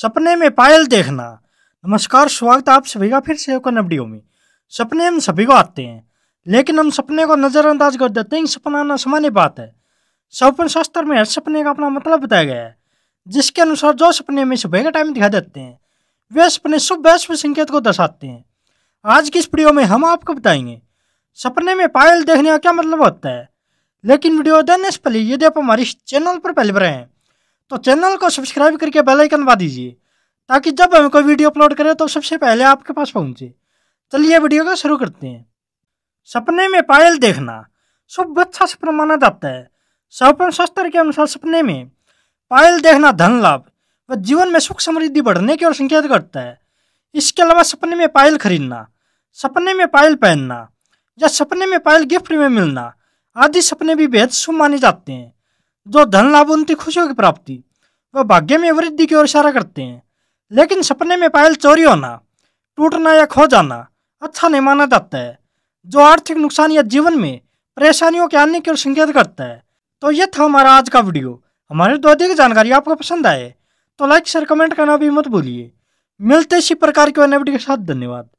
सपने में पायल देखना नमस्कार स्वागत आप सभी का फिर से ओकन वीडियो में सपने हम सभी को आते हैं लेकिन हम सपने को नज़रअंदाज कर देते हैं सपना ना सामान्य बात है सपन शास्त्र में हर सपने का अपना मतलब बताया गया है जिसके अनुसार जो सपने में सुबह का टाइम दिखा देते हैं वे सपने शुभ वैश्व संकेत को दर्शाते हैं आज की इस वीडियो में हम आपको बताएंगे सपने में पायल देखने का क्या मतलब होता है लेकिन वीडियो देने से पहले यदि आप हमारे चैनल पर पहले पर हैं तो चैनल को सब्सक्राइब करके बेल आइकन दबा दीजिए ताकि जब हम कोई वीडियो अपलोड करें तो सबसे पहले आपके पास पहुंचे चलिए वीडियो को शुरू करते हैं सपने में पायल देखना शुभ अच्छा सपना माना जाता है सपन शास्त्र के अनुसार सपने में पायल देखना धन लाभ व जीवन में सुख समृद्धि बढ़ने की ओर संकेत करता है इसके अलावा सपने में पायल खरीदना सपने में पायल पहनना या सपने में पायल गिफ्ट में मिलना आदि सपने भी बेहद शुभ माने जाते हैं जो धन लाभ उनकी खुशियों की प्राप्ति व भाग्य में वृद्धि की ओर इशारा करते हैं लेकिन सपने में पायल चोरी होना टूटना या खो जाना अच्छा नहीं माना जाता है जो आर्थिक नुकसान या जीवन में परेशानियों के आने की ओर संकेत करता है तो यह था हमारा आज का वीडियो हमारे दो अधिक जानकारी आपको पसंद आए तो लाइक शेयर कमेंट करना भी मत भूलिए मिलते इसी प्रकार के नए वीडियो के साथ धन्यवाद